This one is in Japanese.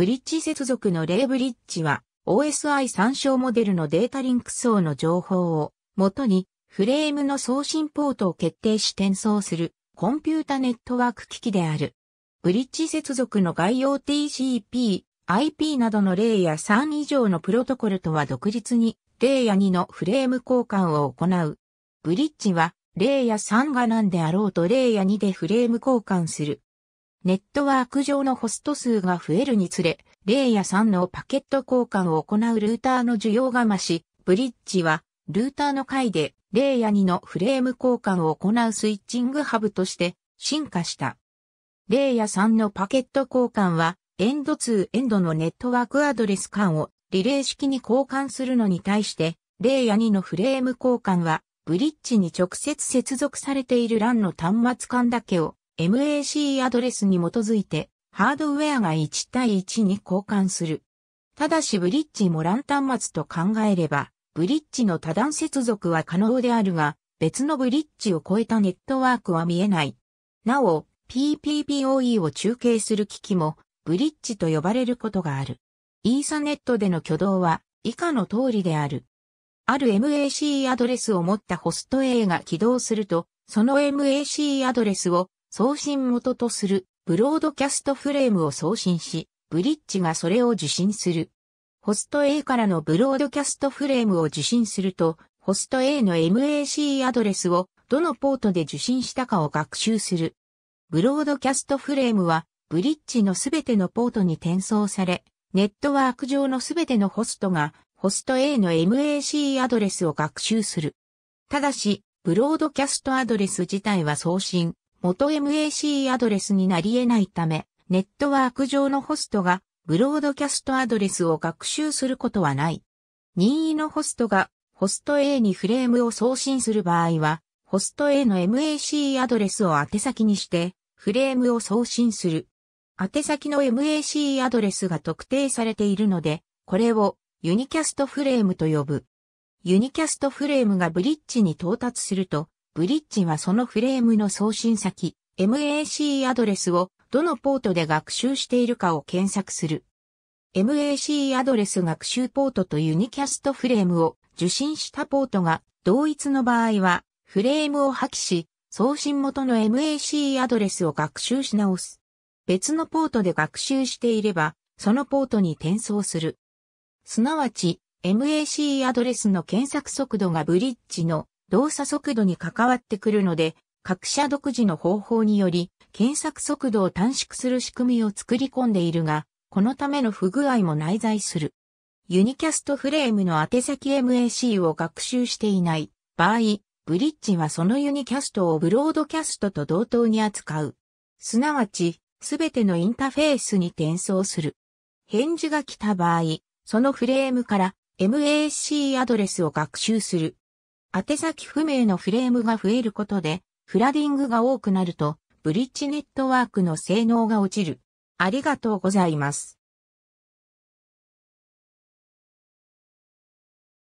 ブリッジ接続の例ブリッジは OSI 参照モデルのデータリンク層の情報を元にフレームの送信ポートを決定し転送するコンピュータネットワーク機器である。ブリッジ接続の概要 TCP、IP などのレイヤ3以上のプロトコルとは独立にレイヤ2のフレーム交換を行う。ブリッジはレイヤ3が何であろうとレイヤ2でフレーム交換するネットワーク上のホスト数が増えるにつれ、0や3のパケット交換を行うルーターの需要が増し、ブリッジは、ルーターの回で0や2のフレーム交換を行うスイッチングハブとして進化した。0や3のパケット交換は、エンド2エンドのネットワークアドレス間をリレー式に交換するのに対して、0や2のフレーム交換は、ブリッジに直接接続されている LAN の端末間だけを MAC アドレスに基づいて、ハードウェアが1対1に交換する。ただしブリッジもラン端末と考えれば、ブリッジの多段接続は可能であるが、別のブリッジを超えたネットワークは見えない。なお、PPPoE を中継する機器も、ブリッジと呼ばれることがある。イーサネットでの挙動は、以下の通りである。ある MAC アドレスを持ったホスト A が起動すると、その MAC アドレスを送信元とするブロードキャストフレームを送信し、ブリッジがそれを受信する。ホスト A からのブロードキャストフレームを受信すると、ホスト A の MAC アドレスをどのポートで受信したかを学習する。ブロードキャストフレームは、ブリッジのすべてのポートに転送され、ネットワーク上のすべてのホストが、ホスト A の MAC アドレスを学習する。ただし、ブロードキャストアドレス自体は送信、元 MAC アドレスになり得ないため、ネットワーク上のホストがブロードキャストアドレスを学習することはない。任意のホストがホスト A にフレームを送信する場合は、ホスト A の MAC アドレスを宛先にして、フレームを送信する。宛先の MAC アドレスが特定されているので、これをユニキャストフレームと呼ぶ。ユニキャストフレームがブリッジに到達すると、ブリッジはそのフレームの送信先、MAC アドレスをどのポートで学習しているかを検索する。MAC アドレス学習ポートとユニキャストフレームを受信したポートが同一の場合はフレームを破棄し送信元の MAC アドレスを学習し直す。別のポートで学習していればそのポートに転送する。すなわち MAC アドレスの検索速度がブリッジの動作速度に関わってくるので、各社独自の方法により、検索速度を短縮する仕組みを作り込んでいるが、このための不具合も内在する。ユニキャストフレームの宛先 MAC を学習していない場合、ブリッジはそのユニキャストをブロードキャストと同等に扱う。すなわち、すべてのインターフェースに転送する。返事が来た場合、そのフレームから MAC アドレスを学習する。宛先不明のフレームが増えることで、フラディングが多くなると、ブリッジネットワークの性能が落ちる。ありがとうございます。